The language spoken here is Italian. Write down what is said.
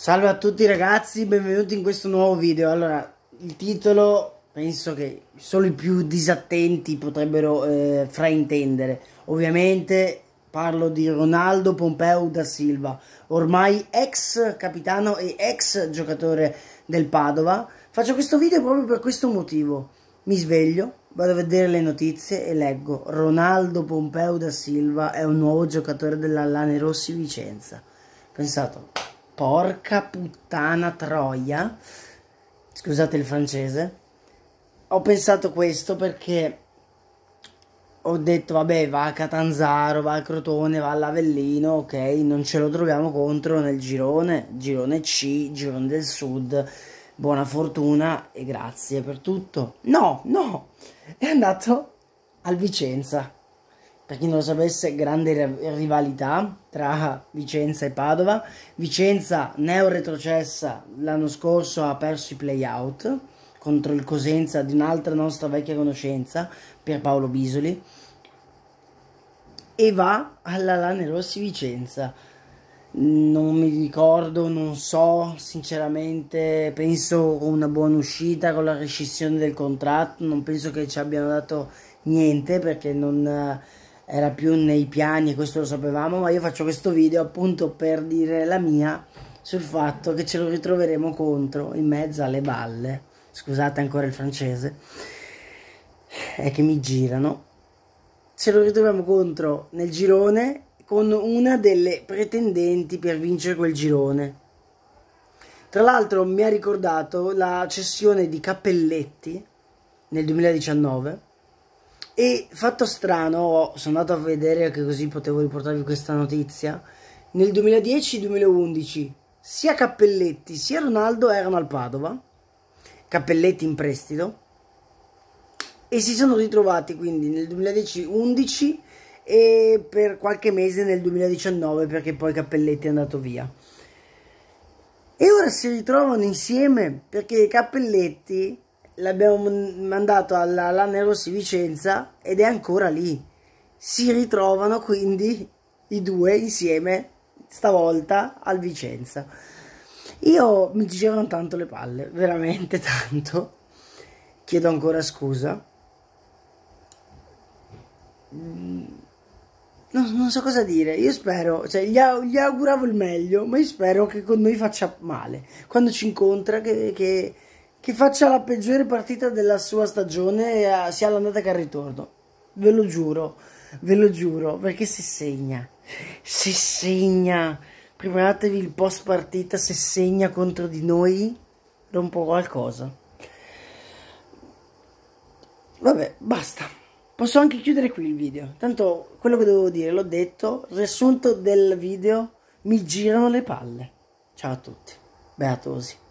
Salve a tutti ragazzi, benvenuti in questo nuovo video. Allora, il titolo penso che solo i più disattenti potrebbero eh, fraintendere. Ovviamente parlo di Ronaldo Pompeu da Silva, ormai ex capitano e ex giocatore del Padova. Faccio questo video proprio per questo motivo. Mi sveglio, vado a vedere le notizie e leggo Ronaldo Pompeu da Silva è un nuovo giocatore della Lanerossi Vicenza. Pensato, Porca puttana troia. Scusate il francese. Ho pensato questo perché ho detto vabbè va a Catanzaro, va a Crotone, va all'Avellino, ok, non ce lo troviamo contro nel girone, girone C, girone del sud, buona fortuna e grazie per tutto. No, no, è andato al Vicenza per chi non lo sapesse, grande rivalità tra Vicenza e Padova. Vicenza neo retrocessa l'anno scorso ha perso i playout contro il Cosenza di un'altra nostra vecchia conoscenza, per Paolo Bisoli, e va alla Lane Rossi Vicenza. Non mi ricordo, non so, sinceramente, penso una buona uscita, con la rescissione del contratto, non penso che ci abbiano dato niente perché non era più nei piani, questo lo sapevamo, ma io faccio questo video appunto per dire la mia sul fatto che ce lo ritroveremo contro in mezzo alle balle, scusate ancora il francese, è che mi girano, ce lo ritroviamo contro nel girone con una delle pretendenti per vincere quel girone. Tra l'altro mi ha ricordato la cessione di Cappelletti nel 2019 e fatto strano, sono andato a vedere che così potevo riportarvi questa notizia. Nel 2010-2011 sia Cappelletti sia Ronaldo erano al Padova, Cappelletti in prestito, e si sono ritrovati quindi nel 2010-11 e per qualche mese nel 2019 perché poi Cappelletti è andato via. E ora si ritrovano insieme perché Cappelletti l'abbiamo mandato alla Lana Rossi Vicenza ed è ancora lì. Si ritrovano quindi i due insieme stavolta al Vicenza. Io mi dicevano tanto le palle, veramente tanto. Chiedo ancora scusa. Mm, non, non so cosa dire, io spero, cioè gli, gli, auguravo il meglio, ma io spero che con noi faccia male. Quando ci incontra, che, che che faccia la peggiore partita della sua stagione eh, sia all'andata che al ritorno. Ve lo giuro, ve lo giuro, perché si segna, si segna. Preparatevi il post partita, se segna contro di noi rompo qualcosa. Vabbè, basta. Posso anche chiudere qui il video. Tanto quello che dovevo dire l'ho detto. Riassunto del video. Mi girano le palle. Ciao a tutti. Beatosi.